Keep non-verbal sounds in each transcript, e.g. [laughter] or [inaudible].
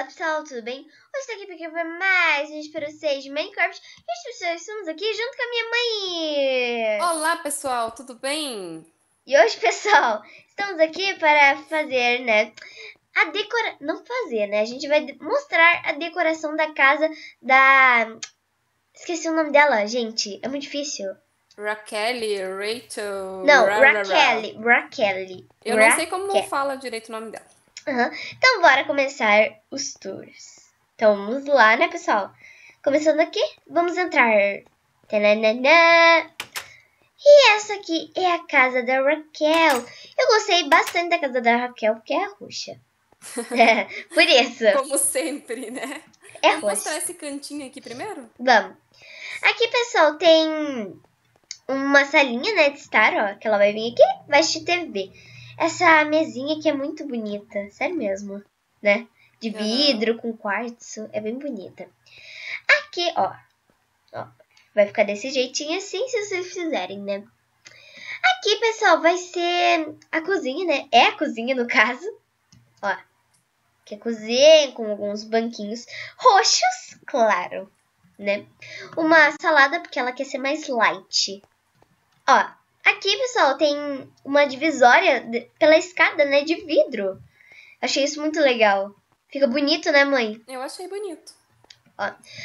Olá pessoal, tudo bem? Hoje estou aqui para mais um vídeo para vocês de Minecraft. E pessoal, estamos aqui junto com a minha mãe! Olá pessoal, tudo bem? E hoje [laughs] pessoal, estamos aqui para fazer, né, a decora... Não fazer, né? A gente vai mostrar a decoração da casa da... Esqueci o nome dela, gente. É muito difícil. Raquel, Rachel... Não, Raquel, Raquel. Eu não sei como fala direito o nome dela. Uhum. Então, bora começar os tours. Então, vamos lá, né, pessoal? Começando aqui, vamos entrar. Tananana. E essa aqui é a casa da Raquel. Eu gostei bastante da casa da Raquel, porque é a roxa. é, [laughs] [laughs] por isso. Como sempre, né? É vamos mostrar esse cantinho aqui primeiro? Vamos. Aqui, pessoal, tem uma salinha, né, de estar, ó, que ela vai vir aqui, vai assistir TV essa mesinha que é muito bonita, sério mesmo, né? De vidro com quartzo, é bem bonita. Aqui, ó, ó, vai ficar desse jeitinho assim se vocês fizerem, né? Aqui, pessoal, vai ser a cozinha, né? É a cozinha, no caso. Ó, que é a cozinha com alguns banquinhos roxos, claro, né? Uma salada, porque ela quer ser mais light. Ó, Aqui, pessoal, tem uma divisória pela escada, né, de vidro. Achei isso muito legal. Fica bonito, né, mãe? Eu achei bonito. Ó,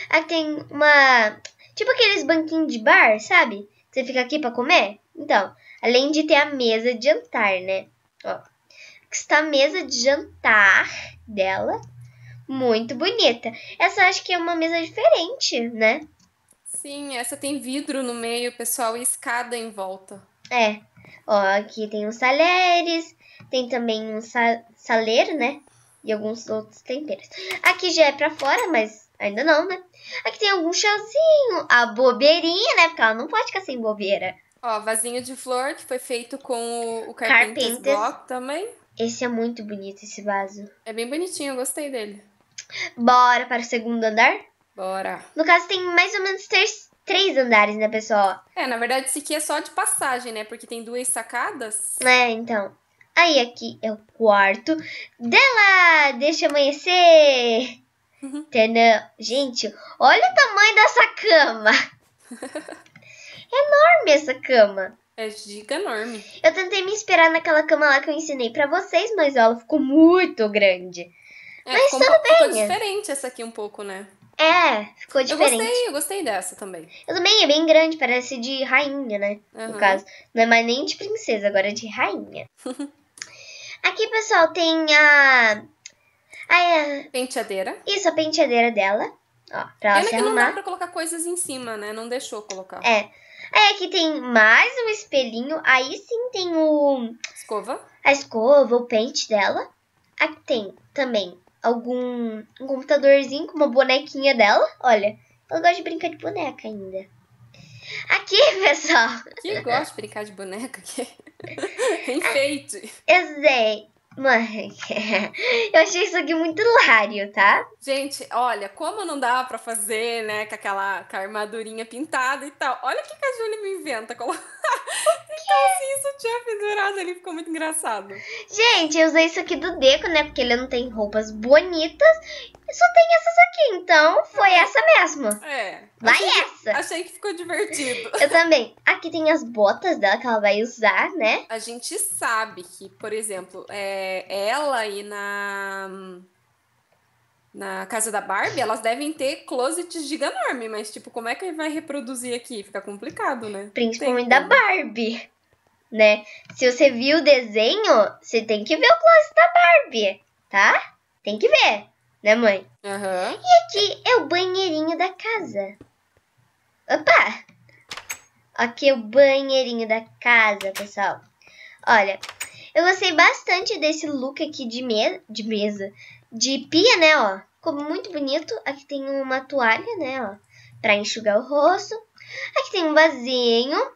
aqui tem uma... Tipo aqueles banquinhos de bar, sabe? Você fica aqui para comer. Então, além de ter a mesa de jantar, né? Ó, está a mesa de jantar dela. Muito bonita. Essa acho que é uma mesa diferente, né? Sim, essa tem vidro no meio, pessoal, e escada em volta. É. Ó, aqui tem os saleres tem também um sa saleiro, né? E alguns outros temperos. Aqui já é pra fora, mas ainda não, né? Aqui tem algum chãozinho, a bobeirinha, né? Porque ela não pode ficar sem bobeira. Ó, vasinho de flor, que foi feito com o, o Carpenters, Block também. Esse é muito bonito, esse vaso. É bem bonitinho, eu gostei dele. Bora para o segundo andar? Bora. No caso, tem mais ou menos três, três andares, né, pessoal? É, na verdade, isso aqui é só de passagem, né? Porque tem duas sacadas. É, então. Aí aqui é o quarto dela! Deixa amanhecer! Uhum. [laughs] Tanã. Gente, olha o tamanho dessa cama! [laughs] é enorme essa cama! É giga enorme. Eu tentei me inspirar naquela cama lá que eu ensinei para vocês, mas ela ficou muito grande. É, mas ficou tudo um bem. Ficou é. diferente essa aqui um pouco, né? É, ficou diferente. Eu gostei, eu gostei dessa também. Eu também, é bem grande, parece de rainha, né? Uhum. No caso. Não é mais nem de princesa, agora é de rainha. [laughs] Aqui, pessoal, tem a. a... É, penteadeira. Isso, a penteadeira dela. Ó, pra ela, se arrumar. Não dá pra colocar coisas em cima, né? Não deixou colocar. É. Aí aqui tem mais um espelhinho. Aí sim tem o. Escova. A escova, o pente dela. Aqui tem também algum um computadorzinho com uma bonequinha dela. Olha, ela gosta de brincar de boneca ainda. Aqui, [laughs] pessoal. Que gosta de brincar de boneca aqui. [laughs] Enfeite. Eu sei. Mãe, [laughs] eu achei isso aqui muito hilário, tá? Gente, olha, como não dá para fazer, né, com aquela com armadurinha pintada e tal. Olha o que, que a Júlia me inventa. Como... Então, assim, isso tinha pendurado ali, ficou muito engraçado. Gente, eu usei isso aqui do Deco, né? Porque ele não tem roupas bonitas. Só tem essas aqui, então foi é. essa mesmo. É. Vai achei, essa. Achei que ficou divertido. Eu também. Aqui tem as botas dela que ela vai usar, né? A gente sabe que, por exemplo, é, ela e na na casa da Barbie, elas devem ter closets giganorme, mas, tipo, como é que vai reproduzir aqui? Fica complicado, né? Principalmente da Barbie, né? Se você viu o desenho, você tem que ver o closet da Barbie, tá? Tem que ver, né, mãe? Uhum. E aqui é o banheirinho da casa. Opa! Aqui é o banheirinho da casa, pessoal. Olha, eu gostei bastante desse look aqui de, me de mesa, de pia, né, ó. Ficou muito bonito. Aqui tem uma toalha, né, ó, pra enxugar o rosto. Aqui tem um vasinho.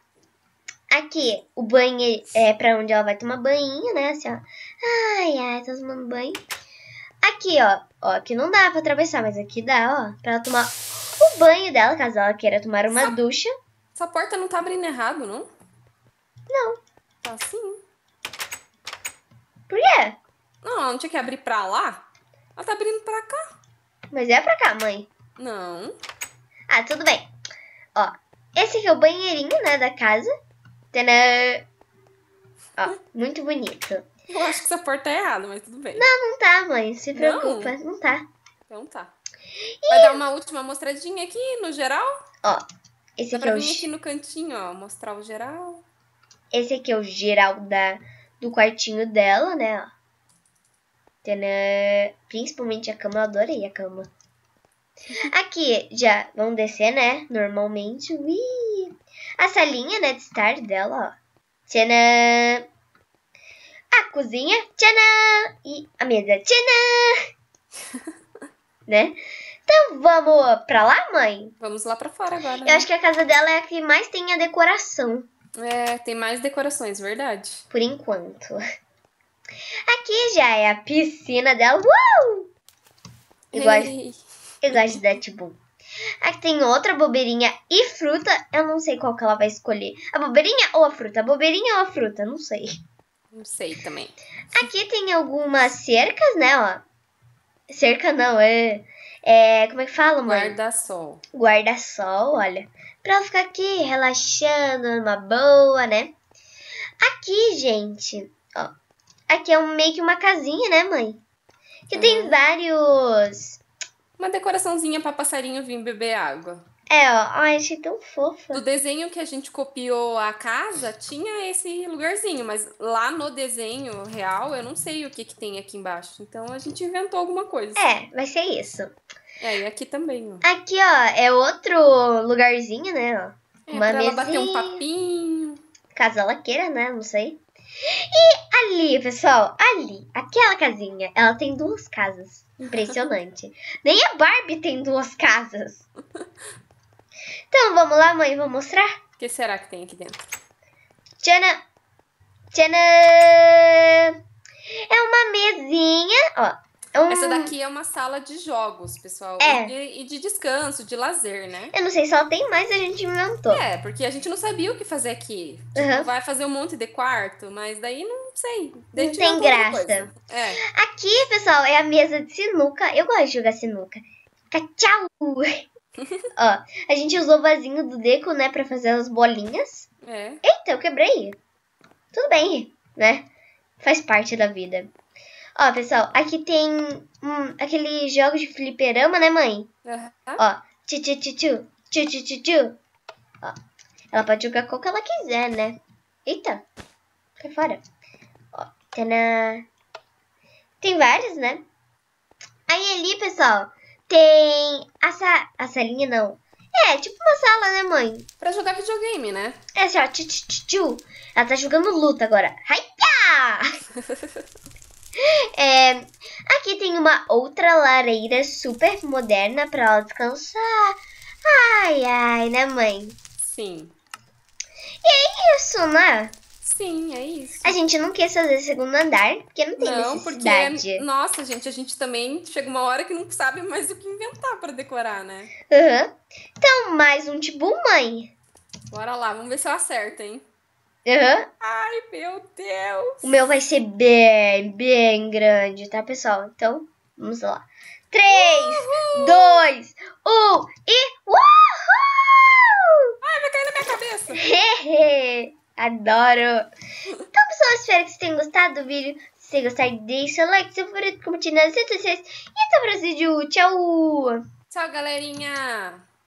Aqui, o banho é pra onde ela vai tomar banho, né, assim, ó. Ai, ai, tá tomando banho. Aqui, ó, ó, aqui não dá pra atravessar, mas aqui dá, ó, pra ela tomar o banho dela, caso ela queira tomar uma essa, ducha. Essa porta não tá abrindo errado, não? Não. Tá sim. Por quê? Não, ela não tinha que abrir pra lá? Ela tá abrindo pra cá. Mas é pra cá, mãe. Não. Ah, tudo bem. Ó, esse aqui é o banheirinho, né, da casa. Tadã! Ó, muito bonito. Eu acho que essa porta tá é errada, mas tudo bem. Não, não tá, mãe. Se preocupa, não, não tá. Então tá. E... Vai dar uma última mostradinha aqui, no geral? Ó, esse Dá aqui é o... vir aqui no cantinho, ó, mostrar o geral. Esse aqui é o geral da... do quartinho dela, né, ó. Tadã. Principalmente a cama, eu adorei a cama. Aqui, já vão descer, né? Normalmente. Ui! A salinha, né, de estar dela, ó. Tchanã! A cozinha, tchanã! E a mesa, tchanã! [laughs] né? Então vamos pra lá, mãe? Vamos lá pra fora agora. Eu né? acho que a casa dela é a que mais tem a decoração. É, tem mais decorações, verdade. Por enquanto aqui já é a piscina dela. Uou! Eu gosto, eu gosto da tipo, Aqui tem outra bobeirinha e fruta. Eu não sei qual que ela vai escolher. A bobeirinha ou a fruta? A bobeirinha ou a fruta? Não sei. Não sei também. Aqui tem algumas cercas, né, ó. Cerca não, é... é como é que fala, mãe? Guarda-sol. Guarda-sol, olha. Pra ela ficar aqui relaxando, numa boa, né? Aqui, gente, Aqui é um, meio que uma casinha, né, mãe? Que é. tem vários. Uma decoraçãozinha para passarinho vir beber água. É, ó. Ai, achei tão fofa. Do desenho que a gente copiou a casa, tinha esse lugarzinho, mas lá no desenho real, eu não sei o que, que tem aqui embaixo. Então a gente inventou alguma coisa. É, vai ser isso. É, e aqui também, ó. Aqui, ó, é outro lugarzinho, né, ó. É, uma pra mesinha. ela bater um papinho. Casa laqueira, né? Não sei. E ali, pessoal, ali, aquela casinha, ela tem duas casas. Impressionante. [laughs] Nem a Barbie tem duas casas. Então, vamos lá, mãe, vou mostrar? O que será que tem aqui dentro? Tchana! Tchana! É uma mesinha, ó, um... Ah. Essa daqui é uma sala de jogos, pessoal. É. E, e, de descanso, de lazer, né? Eu não sei se ela tem mais, a gente inventou. É, porque a gente não sabia o que fazer aqui. Tipo, uhum. vai fazer um monte de quarto, mas daí não sei. Não tem graça. É. Aqui, pessoal, é a mesa de sinuca. Eu gosto de jogar sinuca. Tchau! [laughs] Ó, a gente usou o vasinho do Deco, né, pra fazer as bolinhas. É. Eita, eu quebrei. Tudo bem, né? Faz parte da vida. Ó, pessoal, aqui tem hum, aquele jogo de fliperama, né, mãe? Uhum. Ó, tchu tchu tchu tchu, tchu tchu tchu tchu. Ó, ela pode jogar qual que ela quiser, né? Eita, cai fora. Ó, tana. Tem vários, né? Aí ali, pessoal, tem essa essa linha não. É, tipo uma sala, né, mãe? Pra jogar videogame, né? É, assim, ó, tchu tchu tchu. Ela tá jogando luta agora. Hype! [laughs] É, aqui tem uma outra lareira super moderna para ela descansar. Ai, ai, né, mãe? Sim. E é isso, né? Sim, é isso. A gente não quis fazer segundo andar, porque não tem não, é necessidade. Porque, nossa, gente, a gente também chega uma hora que não sabe mais o que inventar para decorar, né? Uhum. Então, mais um Tibu, tipo, mãe. Bora lá, vamos ver se eu acerto, hein? Uhum. Ai, meu Deus! O meu vai ser bem, bem grande, tá, pessoal? Então, vamos lá. 3, 2, 1 e. Uhul! Ai, vai cair na minha cabeça! [laughs] Hehe! Adoro! Então, pessoal, espero que vocês tenham gostado do vídeo. Se você gostar, deixe seu like, seu favorito, compartilhe nas redes sociais. E até o próximo vídeo. Tchau! Tchau, galerinha!